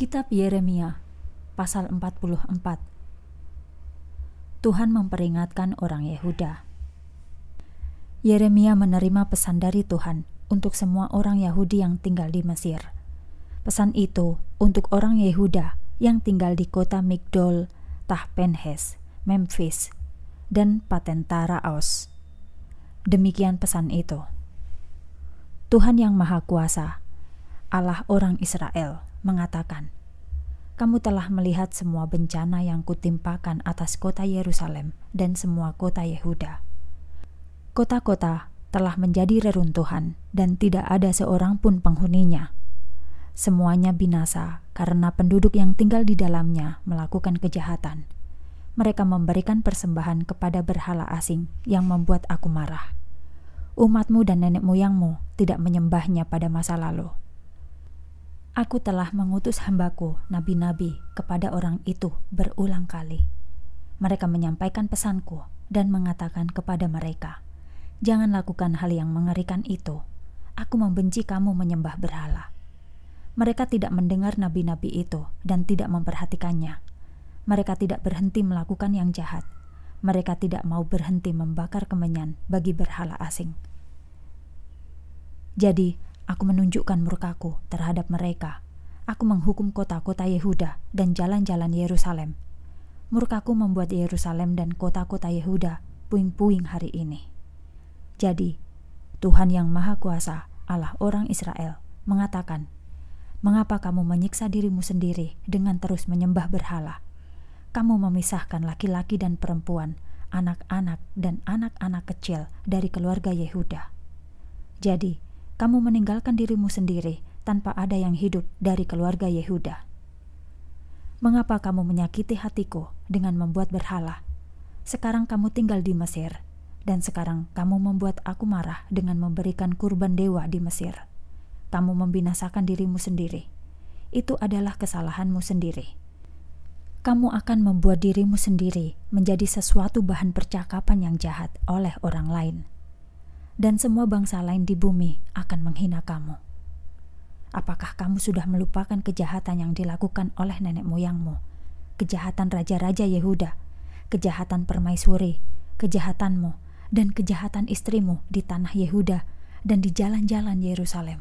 Kitab Yeremia pasal 44 Tuhan memperingatkan orang Yehuda Yeremia menerima pesan dari Tuhan untuk semua orang Yahudi yang tinggal di Mesir. Pesan itu untuk orang Yehuda yang tinggal di kota Migdol, Tahpenhes, Memphis, dan Patentara Aus. Demikian pesan itu. Tuhan yang Maha Kuasa, Allah orang Israel, mengatakan, "Kamu telah melihat semua bencana yang kutimpakan atas kota Yerusalem dan semua kota Yehuda. Kota-kota telah menjadi reruntuhan dan tidak ada seorang pun penghuninya. Semuanya binasa karena penduduk yang tinggal di dalamnya melakukan kejahatan." mereka memberikan persembahan kepada berhala asing yang membuat aku marah. Umatmu dan nenek moyangmu tidak menyembahnya pada masa lalu. Aku telah mengutus hambaku, nabi-nabi, kepada orang itu berulang kali. Mereka menyampaikan pesanku dan mengatakan kepada mereka, Jangan lakukan hal yang mengerikan itu. Aku membenci kamu menyembah berhala. Mereka tidak mendengar nabi-nabi itu dan tidak memperhatikannya. Mereka tidak berhenti melakukan yang jahat. Mereka tidak mau berhenti membakar kemenyan bagi berhala asing. Jadi, Aku menunjukkan murkaku terhadap mereka. Aku menghukum kota-kota Yehuda dan jalan-jalan Yerusalem. Murkaku membuat Yerusalem dan kota-kota Yehuda puing-puing hari ini. Jadi, Tuhan yang Maha Kuasa, Allah orang Israel, mengatakan, Mengapa kamu menyiksa dirimu sendiri dengan terus menyembah berhala? Kamu memisahkan laki-laki dan perempuan, anak-anak dan anak-anak kecil dari keluarga Yehuda. Jadi, kamu meninggalkan dirimu sendiri tanpa ada yang hidup dari keluarga Yehuda. Mengapa kamu menyakiti hatiku dengan membuat berhala? Sekarang kamu tinggal di Mesir, dan sekarang kamu membuat aku marah dengan memberikan kurban dewa di Mesir. Kamu membinasakan dirimu sendiri. Itu adalah kesalahanmu sendiri. Kamu akan membuat dirimu sendiri menjadi sesuatu bahan percakapan yang jahat oleh orang lain dan semua bangsa lain di bumi akan menghina kamu. Apakah kamu sudah melupakan kejahatan yang dilakukan oleh nenek moyangmu? Kejahatan raja-raja Yehuda, kejahatan permaisuri, kejahatanmu, dan kejahatan istrimu di tanah Yehuda dan di jalan-jalan Yerusalem.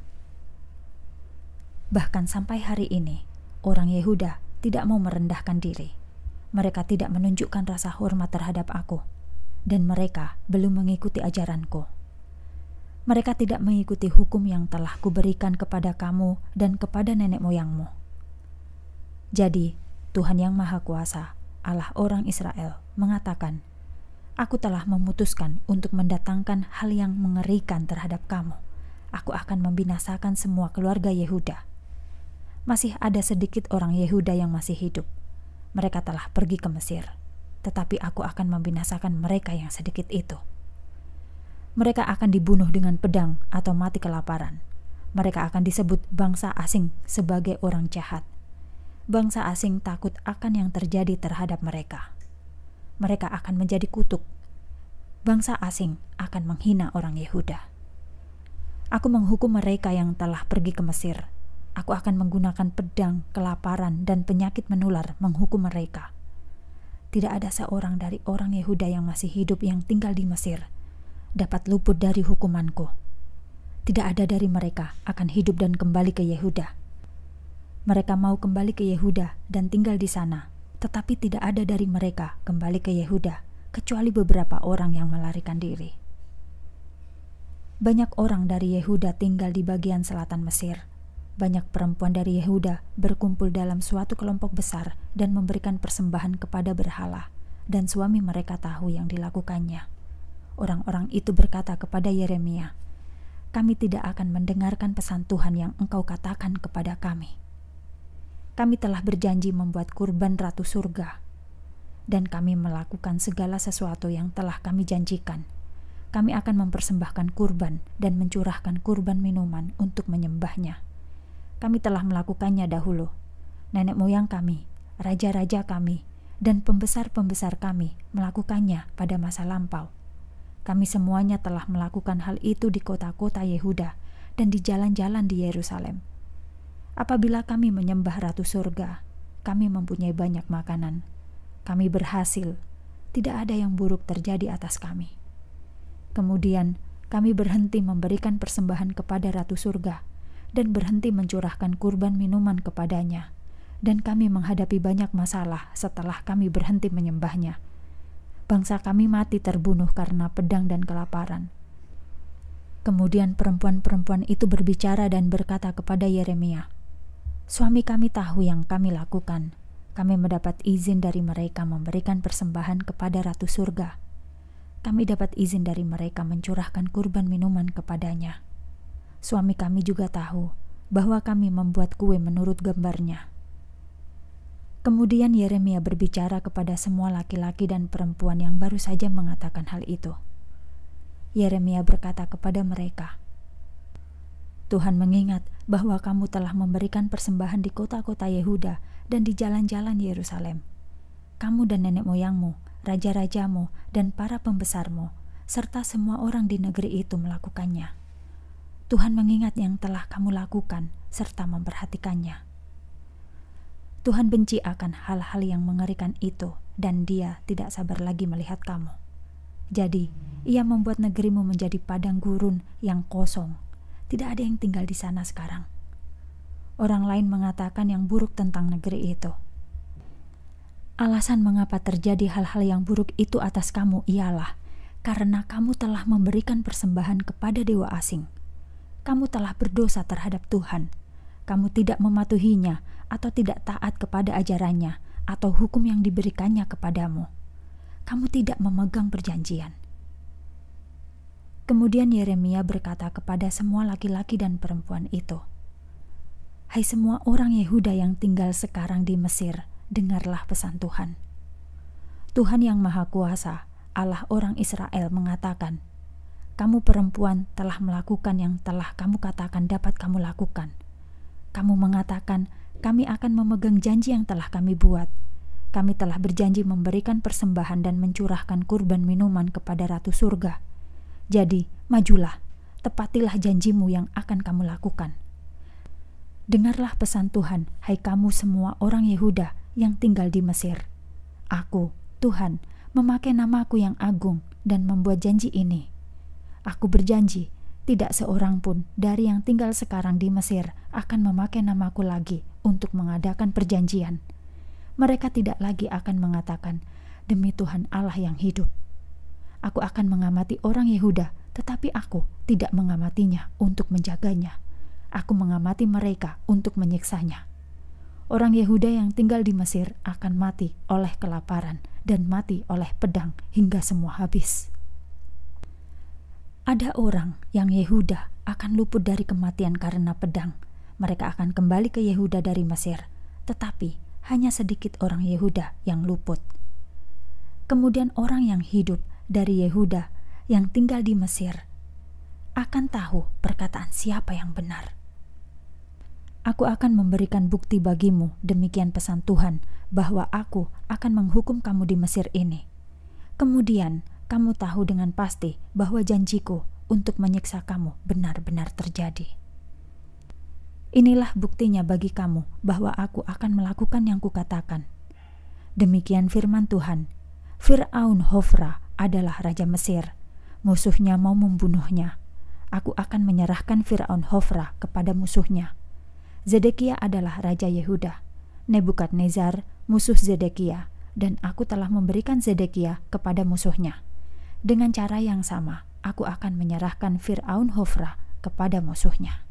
Bahkan sampai hari ini, orang Yehuda tidak mau merendahkan diri. Mereka tidak menunjukkan rasa hormat terhadap aku, dan mereka belum mengikuti ajaranku mereka tidak mengikuti hukum yang telah kuberikan kepada kamu dan kepada nenek moyangmu. Jadi, Tuhan Yang Maha Kuasa, Allah orang Israel, mengatakan, Aku telah memutuskan untuk mendatangkan hal yang mengerikan terhadap kamu. Aku akan membinasakan semua keluarga Yehuda. Masih ada sedikit orang Yehuda yang masih hidup. Mereka telah pergi ke Mesir, tetapi aku akan membinasakan mereka yang sedikit itu.' mereka akan dibunuh dengan pedang atau mati kelaparan. Mereka akan disebut bangsa asing sebagai orang jahat. Bangsa asing takut akan yang terjadi terhadap mereka. Mereka akan menjadi kutuk. Bangsa asing akan menghina orang Yehuda. Aku menghukum mereka yang telah pergi ke Mesir. Aku akan menggunakan pedang, kelaparan, dan penyakit menular menghukum mereka tidak ada seorang dari orang Yehuda yang masih hidup yang tinggal di Mesir dapat luput dari hukumanku. Tidak ada dari mereka akan hidup dan kembali ke Yehuda. Mereka mau kembali ke Yehuda dan tinggal di sana, tetapi tidak ada dari mereka kembali ke Yehuda, kecuali beberapa orang yang melarikan diri. Banyak orang dari Yehuda tinggal di bagian selatan Mesir. Banyak perempuan dari Yehuda berkumpul dalam suatu kelompok besar dan memberikan persembahan kepada berhala, dan suami mereka tahu yang dilakukannya orang-orang itu berkata kepada Yeremia, "Kami tidak akan mendengarkan pesan Tuhan yang engkau katakan kepada kami. Kami telah berjanji membuat kurban ratu surga, dan kami melakukan segala sesuatu yang telah kami janjikan. Kami akan mempersembahkan kurban dan mencurahkan kurban minuman untuk menyembahnya. Kami telah melakukannya dahulu. Nenek moyang kami, raja-raja kami, dan pembesar-pembesar kami melakukannya pada masa lampau. Kami semuanya telah melakukan hal itu di kota-kota Yehuda dan di jalan-jalan di Yerusalem. Apabila kami menyembah Ratu Surga, kami mempunyai banyak makanan. Kami berhasil, tidak ada yang buruk terjadi atas kami. Kemudian, kami berhenti memberikan persembahan kepada Ratu Surga dan berhenti mencurahkan kurban minuman kepadanya. Dan kami menghadapi banyak masalah setelah kami berhenti menyembahnya bangsa kami mati terbunuh karena pedang dan kelaparan. Kemudian perempuan-perempuan itu berbicara dan berkata kepada Yeremia, Suami kami tahu yang kami lakukan. Kami mendapat izin dari mereka memberikan persembahan kepada Ratu Surga. Kami dapat izin dari mereka mencurahkan kurban minuman kepadanya. Suami kami juga tahu bahwa kami membuat kue menurut gambarnya. Kemudian Yeremia berbicara kepada semua laki-laki dan perempuan yang baru saja mengatakan hal itu. Yeremia berkata kepada mereka, "Tuhan mengingat bahwa kamu telah memberikan persembahan di kota-kota Yehuda dan di jalan-jalan Yerusalem. Kamu dan nenek moyangmu, raja-rajamu, dan para pembesarmu, serta semua orang di negeri itu melakukannya. Tuhan mengingat yang telah kamu lakukan serta memperhatikannya." Tuhan benci akan hal-hal yang mengerikan itu, dan Dia tidak sabar lagi melihat kamu. Jadi, Ia membuat negerimu menjadi padang gurun yang kosong. Tidak ada yang tinggal di sana sekarang. Orang lain mengatakan yang buruk tentang negeri itu. Alasan mengapa terjadi hal-hal yang buruk itu atas kamu ialah karena kamu telah memberikan persembahan kepada dewa asing. Kamu telah berdosa terhadap Tuhan. Kamu tidak mematuhinya atau tidak taat kepada ajarannya atau hukum yang diberikannya kepadamu. Kamu tidak memegang perjanjian. Kemudian Yeremia berkata kepada semua laki-laki dan perempuan itu, "Hai semua orang Yehuda yang tinggal sekarang di Mesir, dengarlah pesan Tuhan. Tuhan yang Maha Kuasa, Allah orang Israel mengatakan, kamu perempuan telah melakukan yang telah kamu katakan dapat kamu lakukan. Kamu mengatakan, kami akan memegang janji yang telah kami buat. Kami telah berjanji memberikan persembahan dan mencurahkan kurban minuman kepada Ratu Surga. Jadi, majulah, tepatilah janjimu yang akan kamu lakukan. Dengarlah pesan Tuhan, hai kamu semua orang Yehuda yang tinggal di Mesir. Aku, Tuhan, memakai namaku yang agung dan membuat janji ini. Aku berjanji, tidak seorang pun dari yang tinggal sekarang di Mesir akan memakai namaku lagi untuk mengadakan perjanjian. Mereka tidak lagi akan mengatakan, "Demi Tuhan Allah yang hidup, aku akan mengamati orang Yehuda, tetapi aku tidak mengamatinya untuk menjaganya. Aku mengamati mereka untuk menyiksanya." Orang Yehuda yang tinggal di Mesir akan mati oleh kelaparan dan mati oleh pedang hingga semua habis. Ada orang yang Yehuda akan luput dari kematian karena pedang mereka akan kembali ke Yehuda dari Mesir, tetapi hanya sedikit orang Yehuda yang luput. Kemudian orang yang hidup dari Yehuda yang tinggal di Mesir akan tahu perkataan siapa yang benar. Aku akan memberikan bukti bagimu, demikian pesan Tuhan, bahwa aku akan menghukum kamu di Mesir ini. Kemudian kamu tahu dengan pasti bahwa janjiku untuk menyiksa kamu benar-benar terjadi. Inilah buktinya bagi kamu bahwa aku akan melakukan yang kukatakan. Demikian firman Tuhan. Fir'aun Hofra adalah Raja Mesir. Musuhnya mau membunuhnya. Aku akan menyerahkan Fir'aun Hofra kepada musuhnya. Zedekia adalah Raja Yehuda. Nebukadnezar, musuh Zedekia, dan aku telah memberikan Zedekia kepada musuhnya. Dengan cara yang sama, aku akan menyerahkan Fir'aun Hofra kepada musuhnya.